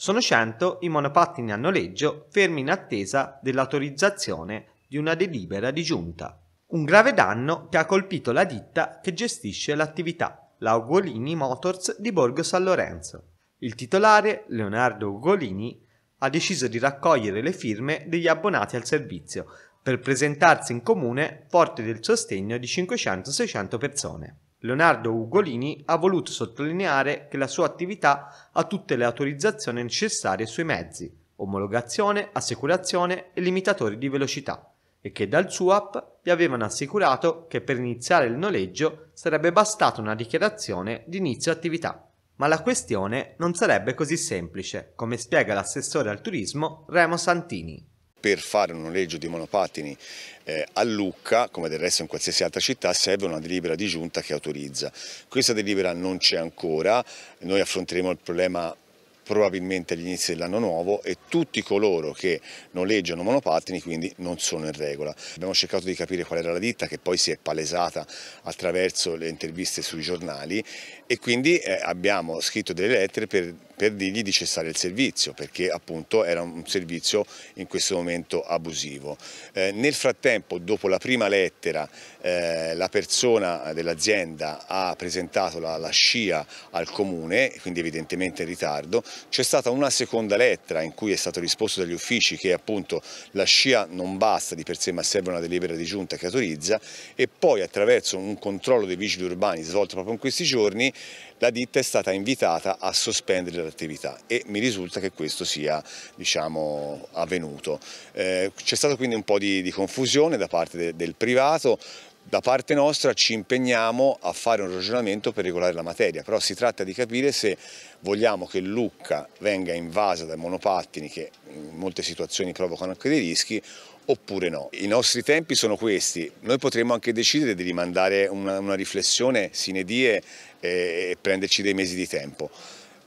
Sono 100 i monopattini a noleggio fermi in attesa dell'autorizzazione di una delibera di giunta. Un grave danno che ha colpito la ditta che gestisce l'attività, la Ugolini Motors di Borgo San Lorenzo. Il titolare, Leonardo Ugolini, ha deciso di raccogliere le firme degli abbonati al servizio per presentarsi in comune forte del sostegno di 500-600 persone. Leonardo Ugolini ha voluto sottolineare che la sua attività ha tutte le autorizzazioni necessarie sui mezzi, omologazione, assicurazione e limitatori di velocità, e che dal SUAP gli avevano assicurato che per iniziare il noleggio sarebbe bastata una dichiarazione di inizio attività. Ma la questione non sarebbe così semplice, come spiega l'assessore al turismo Remo Santini. Per fare un noleggio di monopattini eh, a Lucca, come del resto in qualsiasi altra città, serve una delibera di giunta che autorizza. Questa delibera non c'è ancora, noi affronteremo il problema probabilmente agli inizi dell'anno nuovo e tutti coloro che noleggiano monopattini quindi non sono in regola. Abbiamo cercato di capire qual era la ditta che poi si è palesata attraverso le interviste sui giornali e quindi eh, abbiamo scritto delle lettere per per dirgli di cessare il servizio perché appunto era un servizio in questo momento abusivo. Eh, nel frattempo dopo la prima lettera eh, la persona dell'azienda ha presentato la, la scia al comune, quindi evidentemente in ritardo, c'è stata una seconda lettera in cui è stato risposto dagli uffici che appunto la scia non basta di per sé ma serve una delibera di giunta che autorizza e poi attraverso un controllo dei vigili urbani svolto proprio in questi giorni la ditta è stata invitata a sospendere la dell'attività e mi risulta che questo sia diciamo, avvenuto. Eh, C'è stata quindi un po' di, di confusione da parte de, del privato, da parte nostra ci impegniamo a fare un ragionamento per regolare la materia, però si tratta di capire se vogliamo che Lucca venga invasa dai monopattini che in molte situazioni provocano anche dei rischi oppure no. I nostri tempi sono questi, noi potremmo anche decidere di rimandare una, una riflessione sine die e, e prenderci dei mesi di tempo.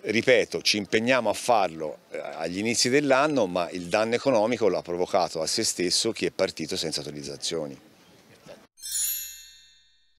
Ripeto, ci impegniamo a farlo eh, agli inizi dell'anno, ma il danno economico l'ha provocato a se stesso chi è partito senza autorizzazioni.